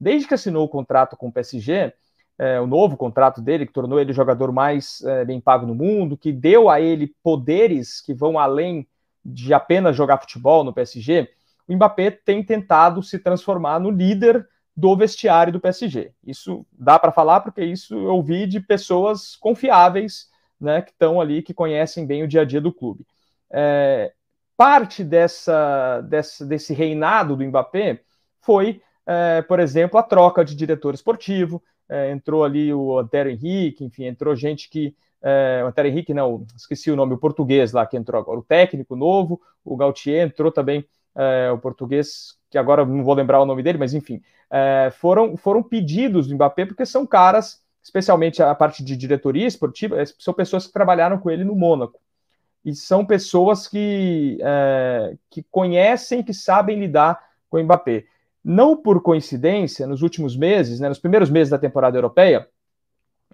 desde que assinou o contrato com o PSG, é, o novo contrato dele, que tornou ele o jogador mais é, bem pago no mundo, que deu a ele poderes que vão além de apenas jogar futebol no PSG, o Mbappé tem tentado se transformar no líder do vestiário do PSG. Isso dá para falar porque isso eu ouvi de pessoas confiáveis, né, que estão ali, que conhecem bem o dia a dia do clube. É, parte dessa, dessa, desse reinado do Mbappé foi é, por exemplo, a troca de diretor esportivo, é, entrou ali o Antero Henrique, enfim, entrou gente que. É, o Antero Henrique, não, esqueci o nome, o português lá que entrou agora, o técnico novo, o Gautier entrou também, é, o português, que agora não vou lembrar o nome dele, mas enfim, é, foram, foram pedidos do Mbappé, porque são caras, especialmente a parte de diretoria esportiva, é, são pessoas que trabalharam com ele no Mônaco e são pessoas que, é, que conhecem, que sabem lidar com o Mbappé. Não por coincidência, nos últimos meses, né, nos primeiros meses da temporada europeia,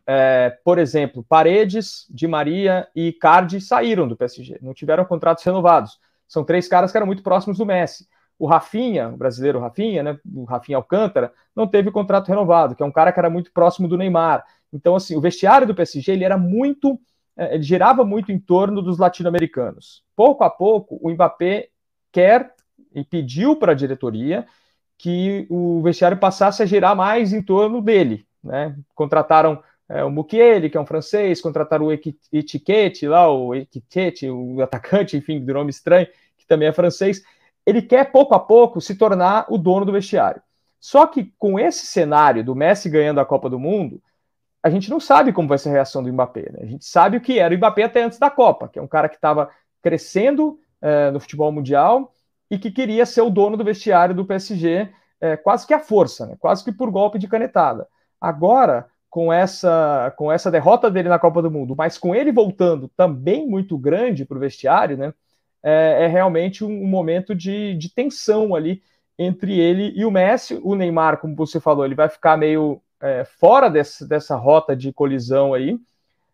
é, por exemplo, Paredes, Di Maria e Cardi saíram do PSG, não tiveram contratos renovados. São três caras que eram muito próximos do Messi. O Rafinha, o brasileiro Rafinha, né, o Rafinha Alcântara, não teve contrato renovado, que é um cara que era muito próximo do Neymar. Então, assim, o vestiário do PSG ele era muito, é, ele girava muito em torno dos latino-americanos. Pouco a pouco, o Mbappé quer e pediu para a diretoria que o vestiário passasse a girar mais em torno dele. Né? Contrataram é, o Mukiele, que é um francês, contrataram o Etiquette, lá, o Etiquette, o atacante, enfim, de nome estranho, que também é francês. Ele quer, pouco a pouco, se tornar o dono do vestiário. Só que com esse cenário do Messi ganhando a Copa do Mundo, a gente não sabe como vai ser a reação do Mbappé. Né? A gente sabe o que era o Mbappé até antes da Copa, que é um cara que estava crescendo é, no futebol mundial, e que queria ser o dono do vestiário do PSG é, quase que à força, né? quase que por golpe de canetada. Agora, com essa, com essa derrota dele na Copa do Mundo, mas com ele voltando também muito grande para o vestiário, né? É, é realmente um, um momento de, de tensão ali entre ele e o Messi. O Neymar, como você falou, ele vai ficar meio é, fora desse, dessa rota de colisão aí,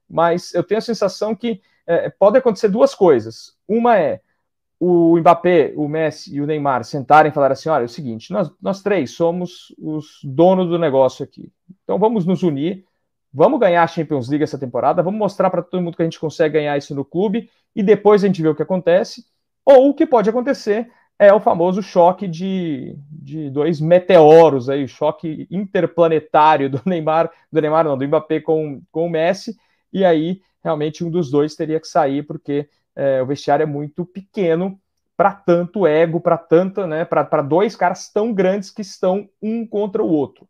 mas eu tenho a sensação que é, pode acontecer duas coisas. Uma é o Mbappé, o Messi e o Neymar sentarem e falarem assim: olha, é o seguinte, nós, nós três somos os donos do negócio aqui. Então vamos nos unir, vamos ganhar a Champions League essa temporada, vamos mostrar para todo mundo que a gente consegue ganhar isso no clube e depois a gente vê o que acontece. Ou o que pode acontecer é o famoso choque de, de dois meteoros aí, choque interplanetário do Neymar, do Neymar não, do Mbappé com, com o Messi, e aí realmente um dos dois teria que sair, porque é, o vestiário é muito pequeno para tanto ego, para tanta, né, para dois caras tão grandes que estão um contra o outro.